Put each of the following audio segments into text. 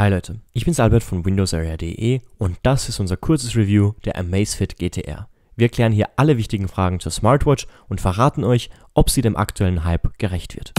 Hi Leute, ich bin's Albert von WindowsArea.de und das ist unser kurzes Review der Amazfit GTR. Wir klären hier alle wichtigen Fragen zur Smartwatch und verraten euch, ob sie dem aktuellen Hype gerecht wird.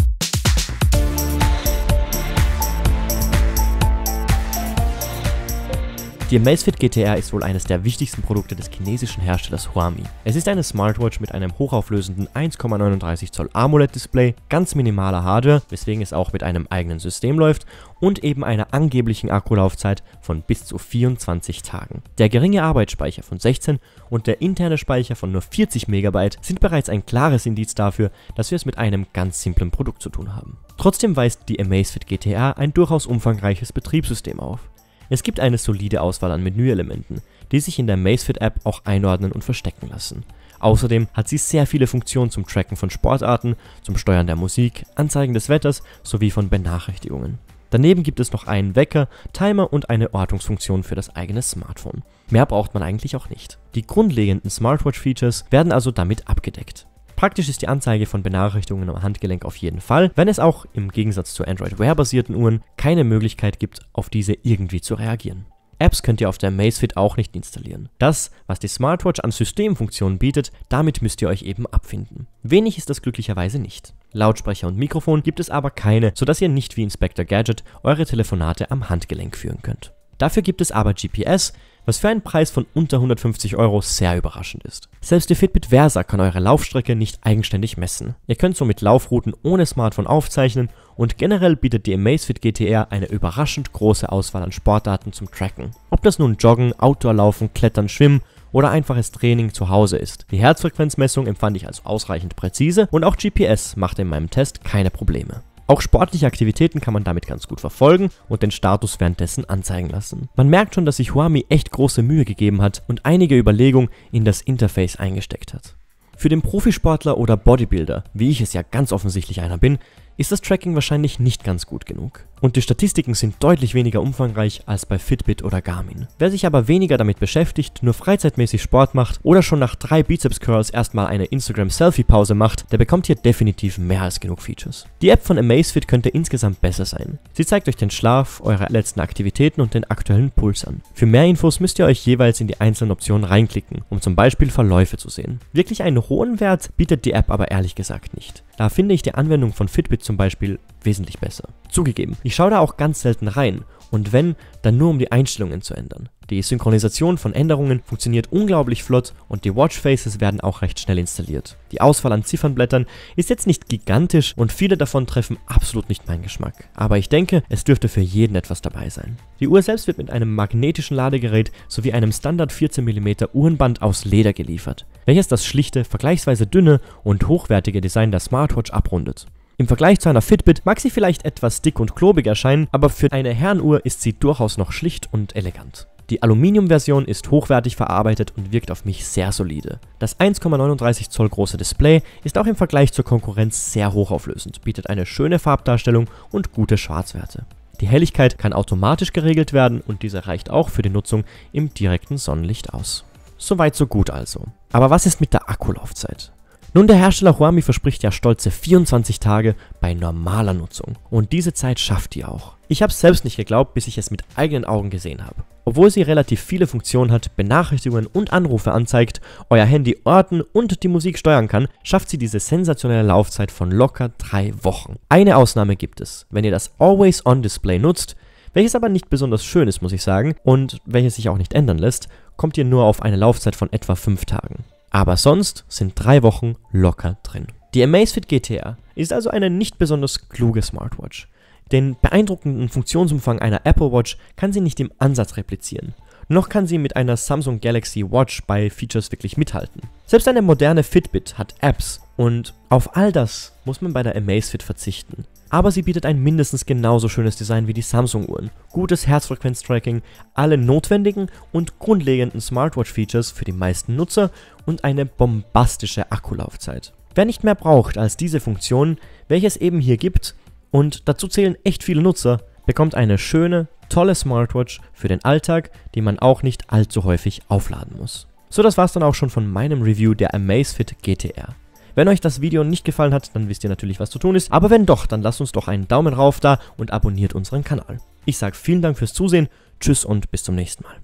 Die Amazfit GTR ist wohl eines der wichtigsten Produkte des chinesischen Herstellers Huami. Es ist eine Smartwatch mit einem hochauflösenden 1,39 Zoll AMOLED-Display, ganz minimaler Hardware, weswegen es auch mit einem eigenen System läuft, und eben einer angeblichen Akkulaufzeit von bis zu 24 Tagen. Der geringe Arbeitsspeicher von 16 und der interne Speicher von nur 40 MB sind bereits ein klares Indiz dafür, dass wir es mit einem ganz simplen Produkt zu tun haben. Trotzdem weist die Amazfit GTR ein durchaus umfangreiches Betriebssystem auf. Es gibt eine solide Auswahl an Menüelementen, die sich in der Macefit-App auch einordnen und verstecken lassen. Außerdem hat sie sehr viele Funktionen zum Tracken von Sportarten, zum Steuern der Musik, Anzeigen des Wetters sowie von Benachrichtigungen. Daneben gibt es noch einen Wecker, Timer und eine Ortungsfunktion für das eigene Smartphone. Mehr braucht man eigentlich auch nicht. Die grundlegenden Smartwatch-Features werden also damit abgedeckt. Praktisch ist die Anzeige von Benachrichtigungen am Handgelenk auf jeden Fall, wenn es auch im Gegensatz zu Android Wear basierten Uhren keine Möglichkeit gibt, auf diese irgendwie zu reagieren. Apps könnt ihr auf der Macefit auch nicht installieren. Das, was die Smartwatch an Systemfunktionen bietet, damit müsst ihr euch eben abfinden. Wenig ist das glücklicherweise nicht. Lautsprecher und Mikrofon gibt es aber keine, sodass ihr nicht wie Inspector Gadget eure Telefonate am Handgelenk führen könnt. Dafür gibt es aber GPS, was für einen Preis von unter 150 Euro sehr überraschend ist. Selbst die Fitbit Versa kann eure Laufstrecke nicht eigenständig messen. Ihr könnt somit Laufrouten ohne Smartphone aufzeichnen und generell bietet die Amazfit GTR eine überraschend große Auswahl an Sportdaten zum Tracken. Ob das nun Joggen, Outdoorlaufen, Klettern, Schwimmen oder einfaches Training zu Hause ist. Die Herzfrequenzmessung empfand ich als ausreichend präzise und auch GPS machte in meinem Test keine Probleme. Auch sportliche Aktivitäten kann man damit ganz gut verfolgen und den Status währenddessen anzeigen lassen. Man merkt schon, dass sich Huami echt große Mühe gegeben hat und einige Überlegungen in das Interface eingesteckt hat. Für den Profisportler oder Bodybuilder, wie ich es ja ganz offensichtlich einer bin, ist das Tracking wahrscheinlich nicht ganz gut genug. Und die Statistiken sind deutlich weniger umfangreich als bei Fitbit oder Garmin. Wer sich aber weniger damit beschäftigt, nur freizeitmäßig Sport macht oder schon nach drei Bizeps Curls erstmal eine Instagram-Selfie-Pause macht, der bekommt hier definitiv mehr als genug Features. Die App von Amazfit könnte insgesamt besser sein. Sie zeigt euch den Schlaf, eure letzten Aktivitäten und den aktuellen Puls an. Für mehr Infos müsst ihr euch jeweils in die einzelnen Optionen reinklicken, um zum Beispiel Verläufe zu sehen. Wirklich einen hohen Wert bietet die App aber ehrlich gesagt nicht. Da finde ich die Anwendung von Fitbit zum zum Beispiel wesentlich besser. Zugegeben, ich schaue da auch ganz selten rein und wenn, dann nur um die Einstellungen zu ändern. Die Synchronisation von Änderungen funktioniert unglaublich flott und die Watchfaces werden auch recht schnell installiert. Die Auswahl an Ziffernblättern ist jetzt nicht gigantisch und viele davon treffen absolut nicht meinen Geschmack. Aber ich denke, es dürfte für jeden etwas dabei sein. Die Uhr selbst wird mit einem magnetischen Ladegerät sowie einem Standard 14mm Uhrenband aus Leder geliefert, welches das schlichte, vergleichsweise dünne und hochwertige Design der Smartwatch abrundet. Im Vergleich zu einer Fitbit mag sie vielleicht etwas dick und klobig erscheinen, aber für eine Herrenuhr ist sie durchaus noch schlicht und elegant. Die Aluminium-Version ist hochwertig verarbeitet und wirkt auf mich sehr solide. Das 1,39 Zoll große Display ist auch im Vergleich zur Konkurrenz sehr hochauflösend, bietet eine schöne Farbdarstellung und gute Schwarzwerte. Die Helligkeit kann automatisch geregelt werden und diese reicht auch für die Nutzung im direkten Sonnenlicht aus. Soweit so gut also. Aber was ist mit der Akkulaufzeit? Nun, der Hersteller Huami verspricht ja stolze 24 Tage bei normaler Nutzung. Und diese Zeit schafft die auch. Ich habe es selbst nicht geglaubt, bis ich es mit eigenen Augen gesehen habe. Obwohl sie relativ viele Funktionen hat, Benachrichtigungen und Anrufe anzeigt, euer Handy orten und die Musik steuern kann, schafft sie diese sensationelle Laufzeit von locker drei Wochen. Eine Ausnahme gibt es. Wenn ihr das Always-On-Display nutzt, welches aber nicht besonders schön ist, muss ich sagen, und welches sich auch nicht ändern lässt, kommt ihr nur auf eine Laufzeit von etwa fünf Tagen. Aber sonst sind drei Wochen locker drin. Die Amazfit GTR ist also eine nicht besonders kluge Smartwatch. Den beeindruckenden Funktionsumfang einer Apple Watch kann sie nicht im Ansatz replizieren. Noch kann sie mit einer Samsung Galaxy Watch bei Features wirklich mithalten. Selbst eine moderne Fitbit hat Apps und auf all das muss man bei der Amazfit verzichten aber sie bietet ein mindestens genauso schönes Design wie die Samsung-Uhren, gutes Herzfrequenz-Tracking, alle notwendigen und grundlegenden Smartwatch-Features für die meisten Nutzer und eine bombastische Akkulaufzeit. Wer nicht mehr braucht als diese Funktion, welche es eben hier gibt, und dazu zählen echt viele Nutzer, bekommt eine schöne, tolle Smartwatch für den Alltag, die man auch nicht allzu häufig aufladen muss. So, das war's dann auch schon von meinem Review der Amazfit GTR. Wenn euch das Video nicht gefallen hat, dann wisst ihr natürlich, was zu tun ist. Aber wenn doch, dann lasst uns doch einen Daumen rauf da und abonniert unseren Kanal. Ich sage vielen Dank fürs Zusehen, tschüss und bis zum nächsten Mal.